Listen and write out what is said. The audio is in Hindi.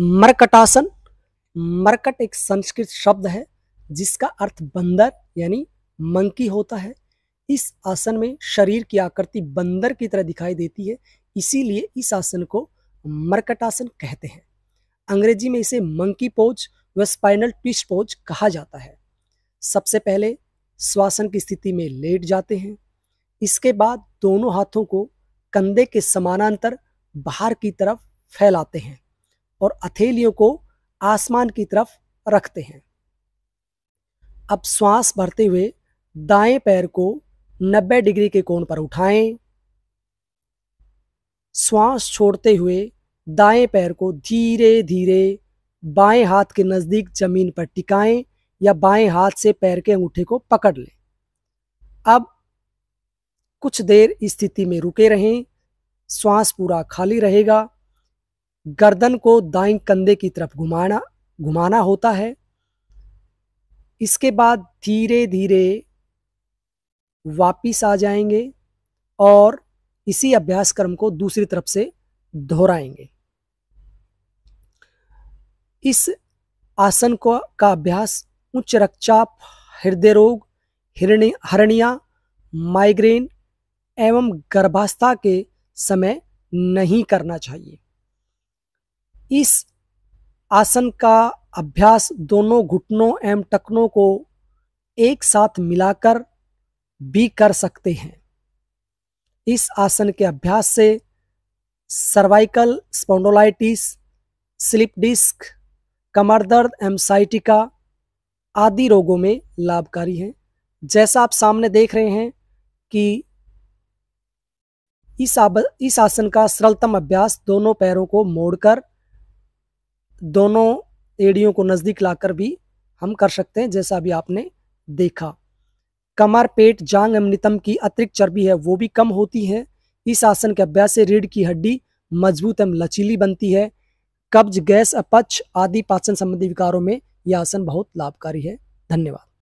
मरकटासन मरकट एक संस्कृत शब्द है जिसका अर्थ बंदर यानी मंकी होता है इस आसन में शरीर की आकृति बंदर की तरह दिखाई देती है इसीलिए इस आसन को मरकटासन कहते हैं अंग्रेजी में इसे मंकी पोज व स्पाइनल ट्विस्ट पोज कहा जाता है सबसे पहले श्वासन की स्थिति में लेट जाते हैं इसके बाद दोनों हाथों को कंधे के समानांतर बाहर की तरफ फैलाते हैं और अथेलियों को आसमान की तरफ रखते हैं अब श्वास भरते हुए दाएं पैर को 90 डिग्री के कोण पर उठाएं श्वास छोड़ते हुए दाएं पैर को धीरे धीरे बाएं हाथ के नज़दीक जमीन पर टिकाएं या बाएं हाथ से पैर के अंगूठे को पकड़ लें अब कुछ देर स्थिति में रुके रहें श्वास पूरा खाली रहेगा गर्दन को दाएं कंधे की तरफ घुमाना घुमाना होता है इसके बाद धीरे धीरे वापिस आ जाएंगे और इसी अभ्यास क्रम को दूसरी तरफ से दोहराएंगे इस आसन को का अभ्यास उच्च रक्तचाप हृदय रोग हिरणी हरणिया माइग्रेन एवं गर्भावस्था के समय नहीं करना चाहिए इस आसन का अभ्यास दोनों घुटनों एवं टखनों को एक साथ मिलाकर भी कर सकते हैं इस आसन के अभ्यास से सर्वाइकल स्पोंडोलाइटिस स्लिप डिस्क कमर दर्द एवं साइटिका आदि रोगों में लाभकारी है जैसा आप सामने देख रहे हैं कि इस इस आसन का सरलतम अभ्यास दोनों पैरों को मोड़कर दोनों एड़ियों को नज़दीक लाकर भी हम कर सकते हैं जैसा अभी आपने देखा कमर पेट जांग एवं नितम की अतिरिक्त चर्बी है वो भी कम होती है इस आसन के अभ्यास से रीढ़ की हड्डी मजबूत एवं लचीली बनती है कब्ज गैस अपच आदि पाचन संबंधी विकारों में यह आसन बहुत लाभकारी है धन्यवाद